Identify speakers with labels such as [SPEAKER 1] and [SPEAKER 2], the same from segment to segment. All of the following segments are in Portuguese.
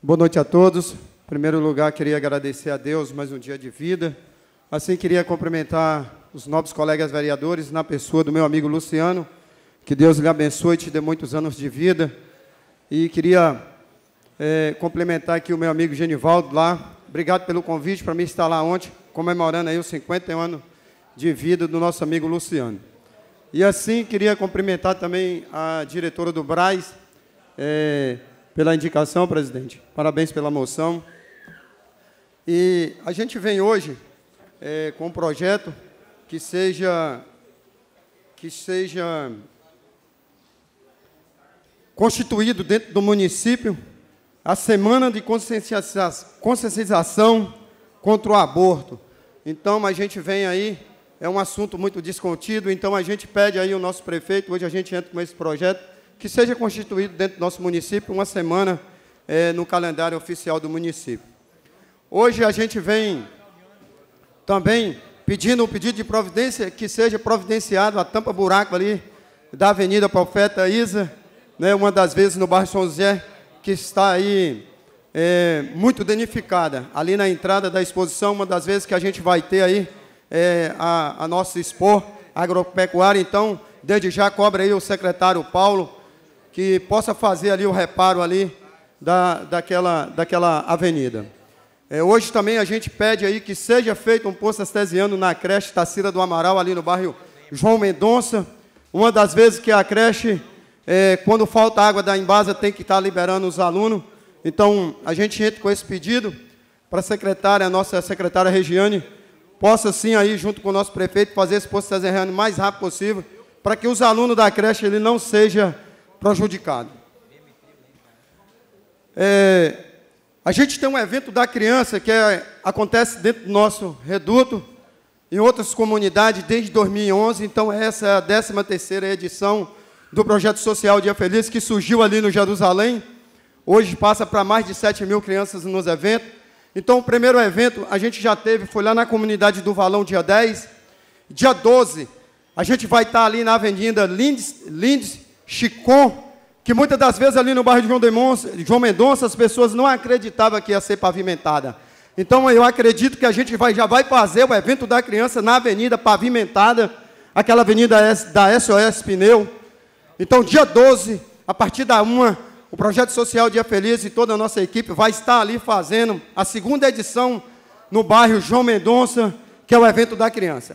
[SPEAKER 1] Boa noite a todos. Em primeiro lugar, queria agradecer a Deus mais um dia de vida. Assim, queria cumprimentar os nobres colegas vereadores, na pessoa do meu amigo Luciano. Que Deus lhe abençoe e te dê muitos anos de vida. E queria é, complementar aqui o meu amigo Genivaldo lá. Obrigado pelo convite para me estar lá ontem, comemorando aí os 50 anos de vida do nosso amigo Luciano. E assim, queria cumprimentar também a diretora do Braz, é, pela indicação, presidente. Parabéns pela moção. E a gente vem hoje é, com um projeto que seja que seja constituído dentro do município a semana de conscientização contra o aborto. Então a gente vem aí, é um assunto muito descontido, então a gente pede aí o nosso prefeito, hoje a gente entra com esse projeto que seja constituído dentro do nosso município uma semana é, no calendário oficial do município. Hoje a gente vem também pedindo um pedido de providência que seja providenciado a tampa-buraco ali da Avenida Profeta Isa, né, uma das vezes no bairro São José, que está aí é, muito danificada. Ali na entrada da exposição, uma das vezes que a gente vai ter aí é, a, a nossa expor agropecuária. Então, desde já cobra aí o secretário Paulo, que possa fazer ali o reparo ali da, daquela, daquela avenida. É, hoje também a gente pede aí que seja feito um posto estesiano na creche Tacira do Amaral, ali no bairro João Mendonça. Uma das vezes que a creche, é, quando falta água da Embasa, tem que estar liberando os alunos. Então, a gente entra com esse pedido para a secretária, a nossa secretária Regiane, possa sim aí, junto com o nosso prefeito, fazer esse posto estesiano o mais rápido possível, para que os alunos da creche ele não sejam prejudicado. É, a gente tem um evento da criança que é, acontece dentro do nosso reduto, em outras comunidades desde 2011, então essa é a 13ª edição do projeto social Dia Feliz, que surgiu ali no Jerusalém, hoje passa para mais de 7 mil crianças nos eventos. Então, o primeiro evento a gente já teve, foi lá na comunidade do Valão, dia 10. Dia 12, a gente vai estar ali na avenida Lindes, Lindes Chicó, que muitas das vezes ali no bairro de João, João Mendonça as pessoas não acreditavam que ia ser pavimentada. Então eu acredito que a gente vai, já vai fazer o evento da criança na avenida pavimentada, aquela avenida da SOS Pneu. Então, dia 12, a partir da 1, o Projeto Social Dia Feliz e toda a nossa equipe vai estar ali fazendo a segunda edição no bairro João Mendonça, que é o evento da criança.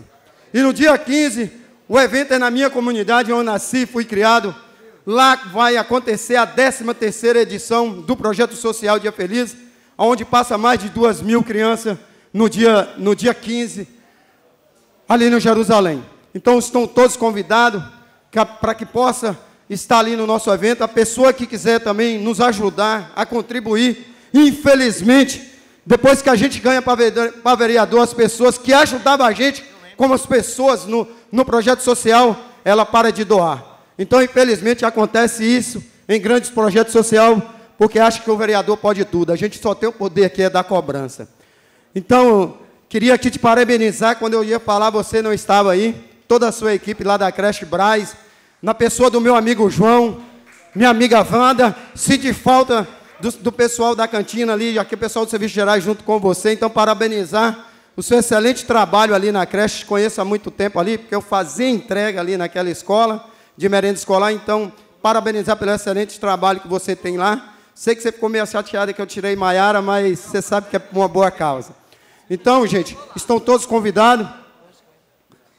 [SPEAKER 1] E no dia 15, o evento é na minha comunidade, onde eu nasci, fui criado, Lá vai acontecer a 13ª edição do Projeto Social Dia Feliz, onde passa mais de 2 mil crianças no dia, no dia 15, ali no Jerusalém. Então, estão todos convidados para que possa estar ali no nosso evento. A pessoa que quiser também nos ajudar a contribuir, infelizmente, depois que a gente ganha para vereador, as pessoas que ajudavam a gente, como as pessoas no, no projeto social, ela para de doar. Então, infelizmente, acontece isso em grandes projetos sociais, porque acha que o vereador pode tudo. A gente só tem o poder que é da cobrança. Então, queria aqui te parabenizar. Quando eu ia falar, você não estava aí. Toda a sua equipe lá da creche Braz, na pessoa do meu amigo João, minha amiga Wanda, de falta do, do pessoal da cantina ali, aqui o pessoal do Serviço Gerais junto com você. Então, parabenizar o seu excelente trabalho ali na creche. Conheço há muito tempo ali, porque eu fazia entrega ali naquela escola de merenda escolar. Então, parabenizar pelo excelente trabalho que você tem lá. Sei que você ficou meio chateada que eu tirei Maiara, mas você sabe que é uma boa causa. Então, gente, estão todos convidados.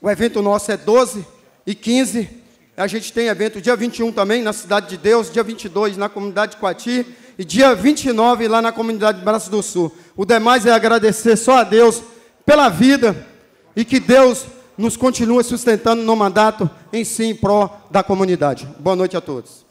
[SPEAKER 1] O evento nosso é 12 e 15. A gente tem evento dia 21 também na Cidade de Deus, dia 22 na comunidade de Coati e dia 29 lá na comunidade de Braço do Sul. O demais é agradecer só a Deus pela vida e que Deus nos continua sustentando no mandato em si, em pró da comunidade. Boa noite a todos.